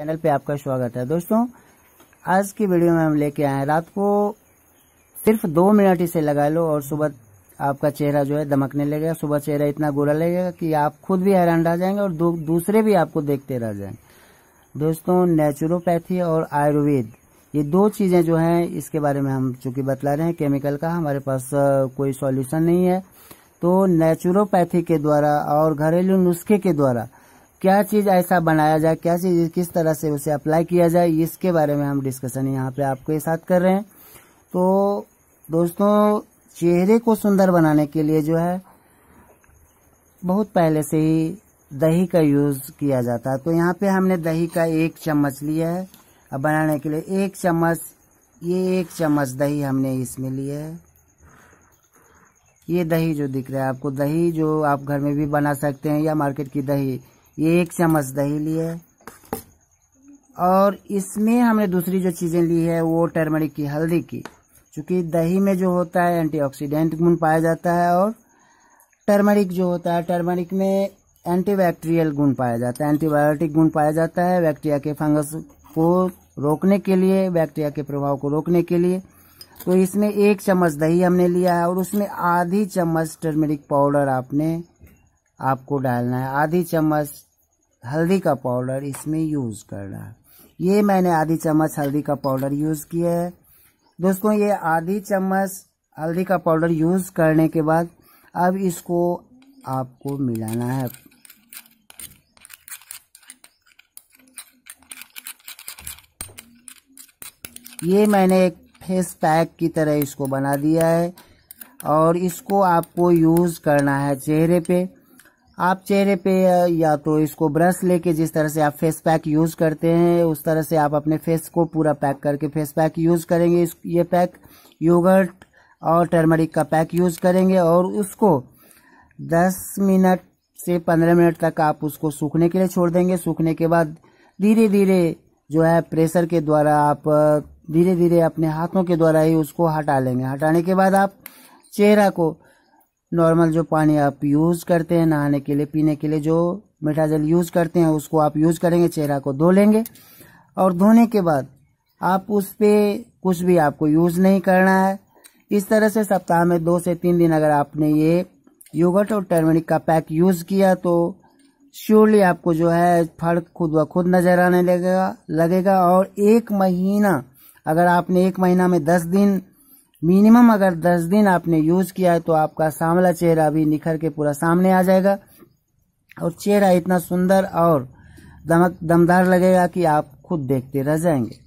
channel पे आपका स्वागत है दोस्तों आज की वीडियो में हम लेके आए हैं रात को सिर्फ दो मिनट इसे लगा लो और सुबह आपका चेहरा जो है दमकने लगेगा सुबह चेहरा इतना गोरा लगेगा कि आप खुद भी हैरान रह जाएंगे और दूसरे भी आपको देखते रह जाएंगे दोस्तों नेचुरोपैथी और आयुर्वेद ये दो चीज़ें जो है इसके बारे में हम चूंकि बतला रहे हैं केमिकल का हमारे पास कोई सोल्यूशन नहीं है तो नेचुरोपैथी के द्वारा और घरेलू नुस्खे के द्वारा क्या चीज ऐसा बनाया जाए क्या चीज किस तरह से उसे अप्लाई किया जाए इसके बारे में हम डिस्कशन यहाँ पे आपके साथ कर रहे हैं तो दोस्तों चेहरे को सुंदर बनाने के लिए जो है बहुत पहले से ही दही का यूज किया जाता है तो यहाँ पे हमने दही का एक चम्मच लिया है अब बनाने के लिए एक चम्मच ये एक चम्मच दही हमने इसमें लिया है ये दही जो दिख रहा है आपको दही जो आप घर में भी बना सकते हैं या मार्केट की दही ये एक चम्मच दही ली है और इसमें हमने दूसरी जो चीज़ें ली है वो टर्मरिक की हल्दी की क्योंकि दही में जो होता है एंटीऑक्सीडेंट गुण पाया जाता है और टर्मरिक जो होता है टर्मरिक में एंटीबैक्टीरियल गुण पाया जाता है एंटीबायोटिक गुण पाया जाता है बैक्टीरिया के फंगस को रोकने के लिए बैक्टीरिया के प्रभाव को रोकने के लिए तो इसमें एक चम्मच दही हमने लिया है और उसमें आधी चम्मच टर्मरिक पाउडर आपने आपको डालना है आधी चम्मच हल्दी का पाउडर इसमें यूज़ करना है ये मैंने आधी चम्मच हल्दी का पाउडर यूज़ किया है दोस्तों ये आधी चम्मच हल्दी का पाउडर यूज़ करने के बाद अब इसको आपको मिलाना है ये मैंने एक फेस पैक की तरह इसको बना दिया है और इसको आपको यूज़ करना है चेहरे पे आप चेहरे पे या तो इसको ब्रश लेके जिस तरह से आप फेस पैक यूज करते हैं उस तरह से आप अपने फेस को पूरा पैक करके फेस पैक यूज करेंगे ये पैक योगर्ट और टर्मरिक का पैक यूज करेंगे और उसको 10 मिनट से 15 मिनट तक आप उसको सूखने के लिए छोड़ देंगे सूखने के बाद धीरे धीरे जो है प्रेशर के द्वारा आप धीरे धीरे अपने हाथों के द्वारा ही उसको हटा लेंगे हटाने के बाद आप चेहरा को नॉर्मल जो पानी आप यूज़ करते हैं नहाने के लिए पीने के लिए जो मीठा जल यूज़ करते हैं उसको आप यूज़ करेंगे चेहरा को धो लेंगे और धोने के बाद आप उस पर कुछ भी आपको यूज़ नहीं करना है इस तरह से सप्ताह में दो से तीन दिन अगर आपने ये योगर्ट और टर्मेरिक का पैक यूज़ किया तो श्योरली आपको जो है फर्क खुद ब खुद नज़र आने लगेगा लगेगा और एक महीना अगर आपने एक महीना में दस दिन मिनिमम अगर दस दिन आपने यूज किया है तो आपका सांवला चेहरा भी निखर के पूरा सामने आ जाएगा और चेहरा इतना सुंदर और दमक दमदार लगेगा कि आप खुद देखते रह जाएंगे